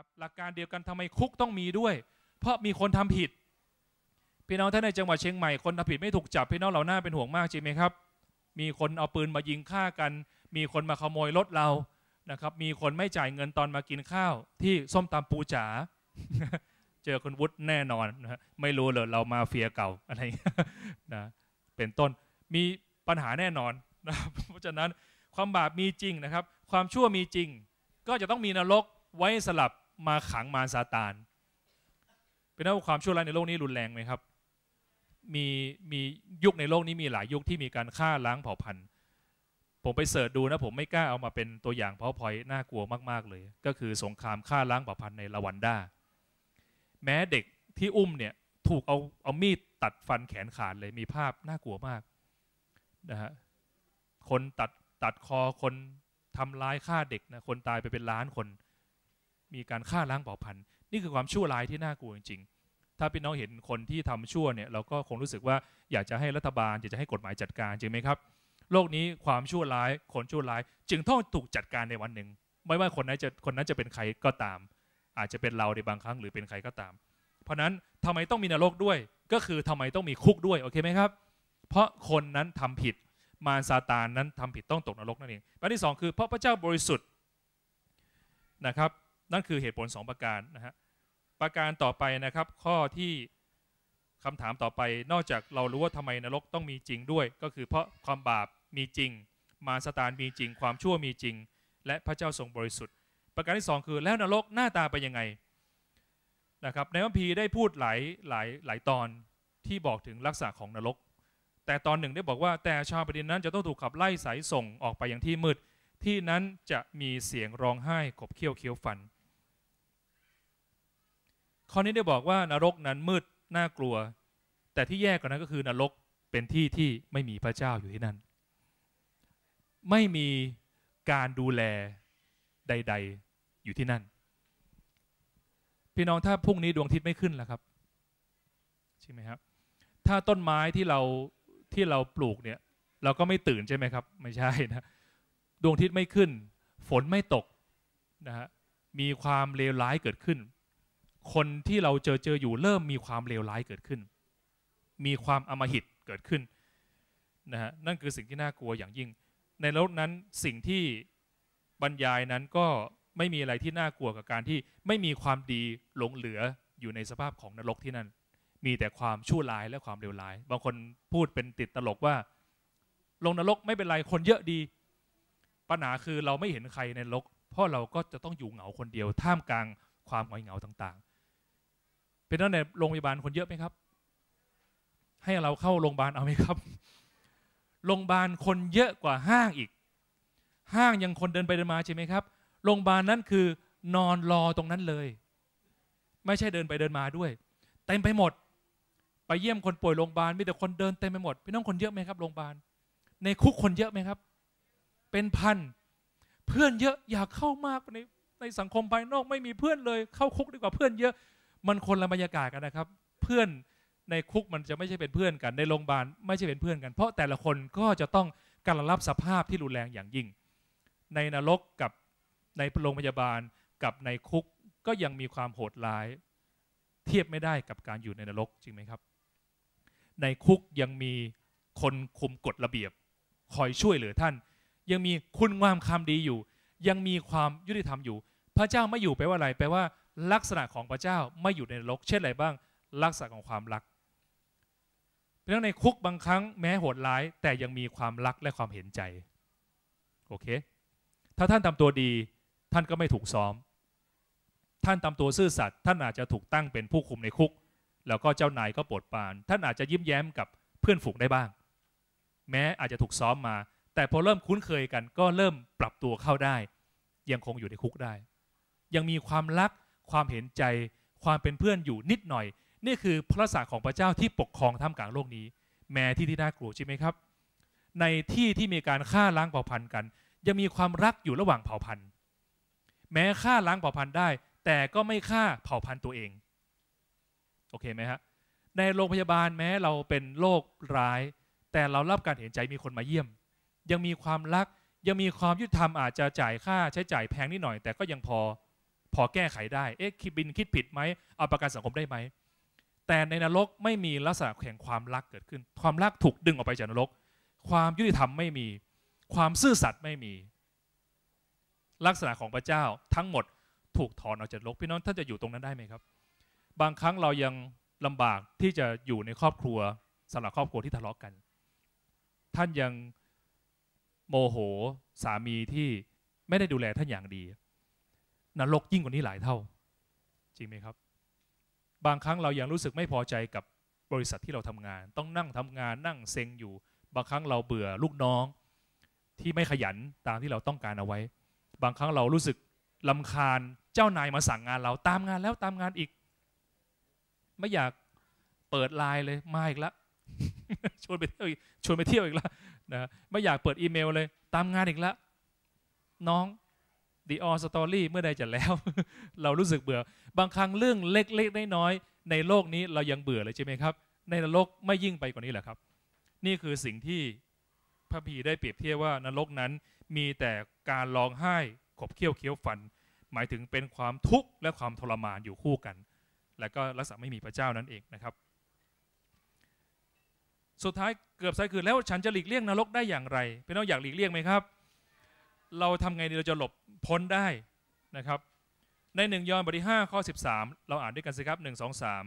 ครับหลักการเดียวกันทำไมคุกต้องมีด้วย เพราะมีคนทำผิดพี่น้องท่านในจังหวัดเชียงใหม่คนทำผิดไม่ถูกจับพี่น้องเราหน้าเป็นห่วงมากจริงไหมครับ มีคนเอาปืนมายิงฆ่ากัน มีคนมาขโมยรถเรานะครับ มีคนไม่จ่ายเงินตอนมากินข้าว ที่ส้มตำปูจ๋าเจอคนวุฒิแน่นอนนะไม่รู้เลยเรามาเฟียเก่าอะไรนะเป็นต้นมีปัญหาแน่นอนนะเพราะฉะนั้นความบาปมีจริงนะครับ ความชั่วมีจริง ก็จะต้องมีนรกไว้สลับมาขังมารซาตาน เป็นว่าความชั่วร้ายในโลกนี้รุนแรงไหมครับ มีมียุคในโลกนี้มีหลายยุคที่มีการฆ่าล้างเผ่าพันธุ์ ผมไปเสิร์ชดูนะผมไม่กล้าเอามาเป็นตัวอย่างเพราะพอยน่ากลัวมาก ๆ เลย ก็คือสงครามฆ่าล้างเผ่าพันธุ์ในรวันดา แม้เด็กที่อุ้มเนี่ยถูกเอาเอามีดตัดฟันแขนขาดเลย มีภาพน่ากลัวมากนะฮะ คนตัดตัดคอคนทำร้ายฆ่าเด็กนะคนตายไปเป็นล้านคนมีการฆ่าล้างเผ่าพันธุ์นี่คือความชั่วร้ายที่น่ากลัวจริงๆ ถ้าพี่น้องเห็นคนที่ทำชั่วเนี่ยเราก็คงรู้สึกว่าอยากจะให้รัฐบาลอยากจะให้กฎหมายจัดการจริงไหมครับ โลกนี้ความชั่วร้าย คนชั่วร้าย จึงต้องถูกจัดการในวันหนึ่ง ไม่ว่าคนนั้นจะคนนั้นจะเป็นใครก็ตาม อาจจะเป็นเราในบางครั้ง หรือเป็นใครก็ตาม เพราะนั้นทำไมต้องมีนรกด้วย ก็คือทำไมต้องมีคุกด้วยโอเคไหมครับ เพราะคนนั้นทำผิด มารซาตานนั้นทำผิดต้องตกนรกนั่นเองประเด็นที่งคือเพราะพระเจ้าบริสุทธิ์นะครับนั่นคือเหตุผล 2 ประการนะฮะประการต่อไปนะครับข้อที่คำถามต่อไป นอกจากเรารู้ว่าทำไมนรกต้องมีจริงด้วย ก็คือเพราะความบาปมีจริง มาสตานมีจริง ความชั่วมีจริงและพระเจ้าทรงบริสุทธิ์ ประการที่ 2 คือแล้วนรกหน้าตาเป็นยังไงนะครับในวัะพีได้พูดหลายหลายหลายตอนที่บอกถึงลักษณะของนรก แต่ตอนหนึ่งได้บอกว่า แต่ชาวประเด็นนั้นจะต้องถูกขับไล่สายส่งออกไปอย่างที่มืด ที่นั้นจะมีเสียงร้องไห้ขบเคี้ยวเคี้ยวฟันข้อนี้ได้บอกว่านรกนั้นมืดน่ากลัว แต่ที่แย่กว่านั้นก็คือนรกเป็นที่ที่ไม่มีพระเจ้าอยู่ที่นั่น ไม่มีการดูแลใดๆอยู่ที่นั่น พี่น้องถ้าพรุ่งนี้ดวงอาทิตย์ไม่ขึ้นล่ะครับใช่ไหมครับถ้าต้นไม้ที่เราที่เราปลูกเนี่ยเราก็ไม่ตื่นใช่ไหมครับ ไม่ใช่นะดวงอาทิตย์ไม่ขึ้น ฝนไม่ตกนะฮะมีความเลวร้ายเกิดขึ้นคนที่เราเจอเจออยู่เริ่มมีความเลวร้ายเกิดขึ้น มีความอมหิตเกิดขึ้นนะฮะนั่นคือสิ่งที่น่ากลัวอย่างยิ่ง ในโลกนั้นสิ่งที่บรรยายนั้นก็ไม่มีอะไรที่น่ากลัวกับการที่ไม่มีความดีหลงเหลืออยู่ในสภาพของนรกที่นั่นมีแต่ความชั่วร้ายและความเลวร้ายบางคนพูดเป็นติดตลกว่า ลงนรกไม่เป็นไรคนเยอะดี ปัญหาคือเราไม่เห็นใครในรก เพราะเราก็จะต้องอยู่เหงาคนเดียวท่ามกลาง ความหงอยเหงาต่างเป็นตั้งแต่โรงพยาบาลคนเยอะไหมครับ ให้เราเข้าโรงพยาบาลเอาไหมครับโรงพยาบาลคนเยอะกว่าห้างอีก ห้างยังคนเดินไปเดินมาใช่ไหมครับโรงพยาบาลนั้นคือนอนรอตรงนั้นเลย ไม่ใช่เดินไปเดินมาด้วยเต็มไปหมด ไปเยี่ยมคนป่วยโรงพยาบาลมีแต่คนเดินเต็มไปหมดพี่น้องคนเยอะไหมครับโรงพยาบาลในคุกคนเยอะไหมครับ เป็นพันเพื่อนเยอะอยากเข้ามากในในสังคมภายนอกไม่มีเพื่อนเลย เข้าคุกดีกว่าเพื่อนเยอะมันคนละบรรยากาศกันนะครับ เพื่อนในคุกมันจะไม่ใช่เป็นเพื่อนกันในโรงพยาบาลไม่ใช่เป็นเพื่อนกัน เพราะแต่ละคนก็จะต้องการรับสภาพที่รุนแรงอย่างยิ่ง ในนรกกับในโรงพยาบาลกับในคุกก็ยังมีความโหดร้าย เทียบไม่ได้กับการอยู่ในนรกจริงไหมครับ ในคุกยังมีคนคุมกฎระเบียบคอยช่วยเหลือท่าน ยังมีคุณความคำดีอยู่ ยังมีความยุติธรรมอยู่ พระเจ้าไม่อยู่แปลว่าอะไรแปลว่าลักษณะของพระเจ้าไม่อยู่ในนรก เช่นอะไรบ้างลักษณะของความรักเรื่องในคุกบางครั้งแม้โหดร้ายแต่ยังมีความรักและความเห็นใจโอเค ถ้าท่านทำตัวดีท่านก็ไม่ถูกซ้อม ท่านทำตัวซื่อสัตย์ท่านอาจจะถูกตั้งเป็นผู้คุมในคุก แล้วก็เจ้านายก็โปรดปราน ท่านอาจจะยิ้มแย้มกับเพื่อนฝูงได้บ้าง แม้อาจจะถูกซ้อมมา แต่พอเริ่มคุ้นเคยกันก็เริ่มปรับตัวเข้าได้ ยังคงอยู่ในคุกได้ ยังมีความรักความเห็นใจความเป็นเพื่อนอยู่นิดหน่อย นี่คือพระศาสของพระเจ้าที่ปกครองท่ามกลางโลกนี้ แม้ที่ที่น่ากลัวใช่ไหมครับ ในที่ที่มีการฆ่าล้างเผ่าพันธุ์กัน ยังมีความรักอยู่ระหว่างเผ่าพันธุ์ แม้ฆ่าล้างเผ่าพันธุ์ได้ แต่ก็ไม่ฆ่าเผ่าพันธุ์ตัวเองโอเคไหมฮะในโรงพยาบาลแม้เราเป็นโรคร้าย แต่เรารับการเห็นใจมีคนมาเยี่ยม ยังมีความรักยังมีความยุติธรรมอาจจะจ่ายค่าใช้จ่ายแพงนิดหน่อย แต่ก็ยังพอพอแก้ไขได้ เอ๊ะคิดบินคิดผิดไหมเอาประกันสังคมได้ไหม แต่ในนรกไม่มีลักษณะแห่งความรักเกิดขึ้น ความรักถูกดึงออกไปจากนรก ความยุติธรรมไม่มี ความซื่อสัตย์ไม่มี ลักษณะของพระเจ้าทั้งหมดถูกถอนออกจากโลกพี่น้องท่านจะอยู่ตรงนั้นได้ไหมครับ บางครั้งเรายังลำบากที่จะอยู่ในครอบครัวสำหรับครอบครัวที่ทะเลาะกกัน ท่านยังโมโหสามีที่ไม่ได้ดูแลท่านอย่างดีนรกยิ่งกว่านี้หลายเท่าจริงไหมครับ บางครั้งเรายังรู้สึกไม่พอใจกับบริษัทที่เราทำงาน ต้องนั่งทำงานนั่งเซ็งอยู่ บางครั้งเราเบื่อลูกน้อง ที่ไม่ขยันตามที่เราต้องการเอาไว้ บางครั้งเรารู้สึกลาคาญเจ้านายมาสั่งงานเราตามงานแล้วตามงานอีก ไม่อยากเปิดไลน์เลยมาอีกแล้วชวนไปเที่ยวชวนไปเที่ยวอีกแลวนะไม่อยากเปิดอีเมลเลย ตามงานอีกแล้วน้อง The All Story เมื่อใดจะแล้ว เรารู้สึกเบื่อ บางครั้งเรื่องเล็กๆน้อยๆในโลกนี้เรายังเบื่อเลยใช่ไหมครับในนรกไม่ยิ่งไปกว่านี้แหละครับ นี่คือสิ่งที่พระพีได้เปรียบเทียบว่านรกนั้น มีแต่การร้องไห้ขบเคี้ยวเคี้ยวฟัน หมายถึงเป็นความทุกข์และความทรมานอยู่คู่กัน และก็รักษาไม่มีพระเจ้านั่นเองนะครับ สุดท้ายเกือบสายคือแล้วฉันจะหลีกเลี่ยงนรกได้อย่างไรเป็น้องอยากหลีกเลี่ยงไหมครับเราทำไงดีเราจะหลบพ้นได้นะครับ ในหนึ่งยอห์นบทที่ห้าข้อสิบสามเราอ่านด้วยกันสิครับหนึ่งสอสาม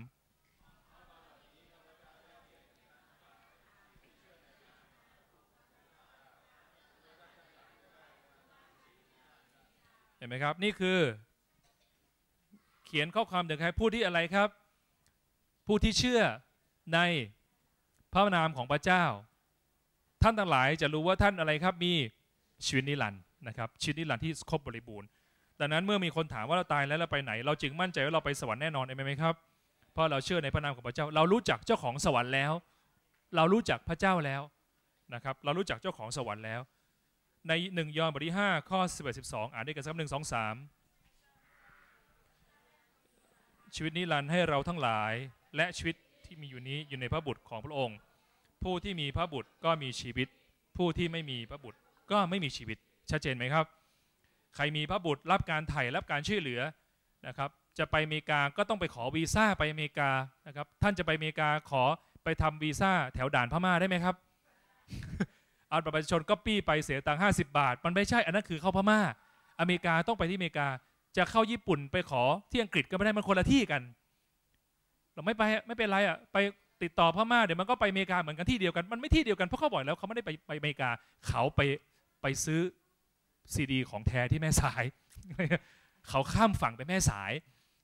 เห็นไหมครับนี่คือ เขียนข้อความถึงใครผู้ที่อะไรครับ ผู้ที่เชื่อในพระนามของพระเจ้า ท่านทั้งหลาย จะรู้ว่าท่านอะไรครับมีชีวิตนิรันดร์นะครับชีวิตนิรันดร์ที่ครบบริบูรณ์ดังนั้นเมื่อมีคนถามว่าเราตายแล้วเราไปไหน เราจึงมั่นใจว่าเราไปสวรรค์แน่นอนไหมครับเพราะเราเชื่อในพระนามของพระเจ้า เรารู้จักเจ้าของสวรรค์แล้ว เรารู้จักพระเจ้าแล้วนะครับเรารู้จักเจ้าของสวรรค์แล้ว ในหนึ่งยอห์นบทที่ห้าข้อสิบเอ็ดสิบสองอ่านด้วยกันสักหนึ่งสองสามชีวิตนิรันดร์ให้เราทั้งหลายและชีวิตที่มีอยู่นี้อยู่ในพระบุตรของพระองค์ ผู้ที่มีพระบุตรก็มีชีวิตผู้ที่ไม่มีพระบุตรก็ไม่มีชีวิตชัดเจนไหมครับ ใครมีพระบุตรรับการไถ่รับการช่วยเหลือนะครับ จะไปอเมริกาก็ต้องไปขอวีซ่าไปอเมริกานะครับ ท่านจะไปอเมริกาขอไปทำวีซ่า แถวด่านพม่าได้ไหมครับ เอาบัตรประชาชนก็ปี้ไปเสียตังค์ห้าสิบาท มันไม่ใช่อันนั้นคือเข้าพม่า อเมริกาต้องไปที่อเมริกา จะเข้าญี่ปุ่นไปขอที่อังกฤษก็ไม่ได้มันคนละที่กัน เราไม่ไปไม่เป็นไรอ่ะ ไปติดต่อพม่าเดี๋ยวมันก็ไปอเมริกาเหมือนกันที่เดียวกัน มันไม่ที่เดียวกันเพราะเขาบอกแล้วเขาไม่ได้ไปไปอเมริกาเขาไปไปซื้อซีดี ของแท้ที่แม่สาย เขาข้ามฝั่งไปแม่สาย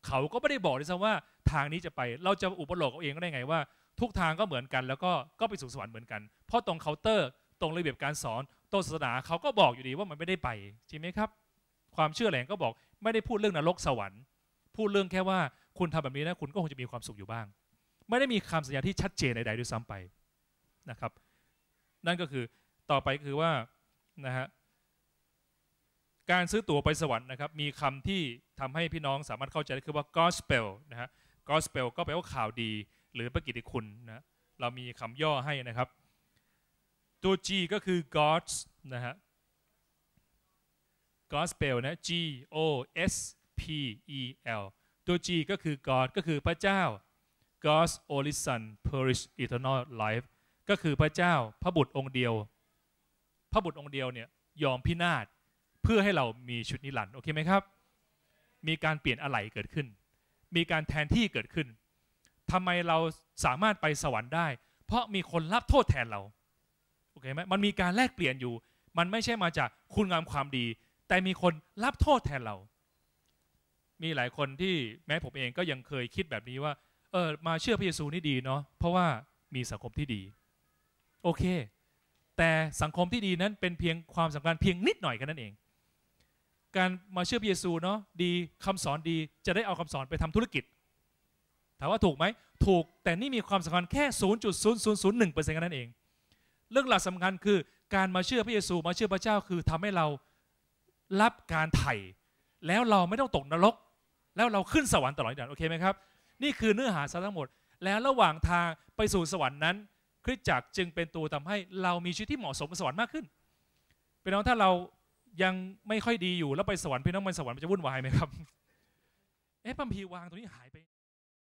เขาก็ไม่ได้บอกเลยซ้ำว่า ทางนี้จะไป เราจะอุปโลกเขาเองก็ได้ไงว่า ทุกทางก็เหมือนกันแล้วก็ก็ไปสู่สวรรค์เหมือนกันเพราะตรงเคาน์เตอร์ตรงระเบียบการสอนตรงศาสนาเขาก็บอกอยู่ดีว่ามันไม่ได้ไปจริงไหมครับ ความเชื่อแหลงก็บอก ไม่ได้พูดเรื่องนรกสวรรค์พูดเรื่องแค่ว่าคุณทำแบบนี้นะคุณก็คงจะมีความสุขอยู่บ้าง ไม่ได้มีคำสัญญาที่ชัดเจนใดๆด้วยซ้ำไปนะครับ นั่นก็คือต่อไปคือว่านะฮะการซื้อตั๋วไปสวรรค์นะครับมีคำที่ทำให้พี่น้องสามารถเข้าใจได้คือว่า gospel นะฮะ gospel ก็แปลว่าข่าวดี หรือพระกิตติคุณนะเรามีคำย่อให้นะครับตัว G ก็คือ God's นะฮะ gospel นะ G O S P E L ตัว G ก็คือ God ก็คือพระเจ้า God's only Son perish eternal life ก็คือพระเจ้าพระบุตรองค์เดียวพระบุตรองค์เดียวเนี่ยยอมพินาศเพื่อให้เรามีชุดนิรันดร์โอเคไหมครับ มีการเปลี่ยนอะไหล่เกิดขึ้น มีการแทนที่เกิดขึ้น ทำไมเราสามารถไปสวรรค์ได้ เพราะมีคนรับโทษแทนเราโอเคไหมมันมีการแลกเปลี่ยนอยู่ มันไม่ใช่มาจากคุณงามความดี แต่มีคนรับโทษแทนเรา มีหลายคนที่ แม้ผมเองก็ยังเคยคิดแบบนี้ว่า เออมาเชื่อพระเยซูนี่ดีเนาะเพราะว่ามีสังคมที่ดี โอเคแต่สังคมที่ดีนั้นเป็นเพียงความสำคัญเพียงนิดหน่อยกันนั่นเอง การมาเชื่อพระเยซูเนาะดีคำสอนดีจะได้เอาคำสอนไปทำธุรกิจถามว่าถูกไหมถูกแต่นี่มีความสำคัญแค่ 0.0001%เปอร์เซ็นต์นั่นเอง เรื่องหลักสำคัญคือการมาเชื่อพระเยซูมาเชื่อพระเจ้าคือทำให้เรารับการไถ่แล้วเราไม่ต้องตกนรกแล้วเราขึ้นสวรรค์ตลอดนิรันดร์โอเคไหมครับนี่คือเนื้อหาสาระทั้งหมด แล้วระหว่างทางไปสู่สวรรค์นั้นริสตจักรจึงเป็นตัวทำให้เรามีชีวิตที่เหมาะสมกับสวรรค์มากขึ้นพี่น้องถ้าเรา ยังไม่ค่อยดีอยู่แล้วไปสวรรค์พี่น้องไปสวรรค์มันจะวุ่นวายไหมครับ เอ๊ะพัมพีวางตรงนี้หายไป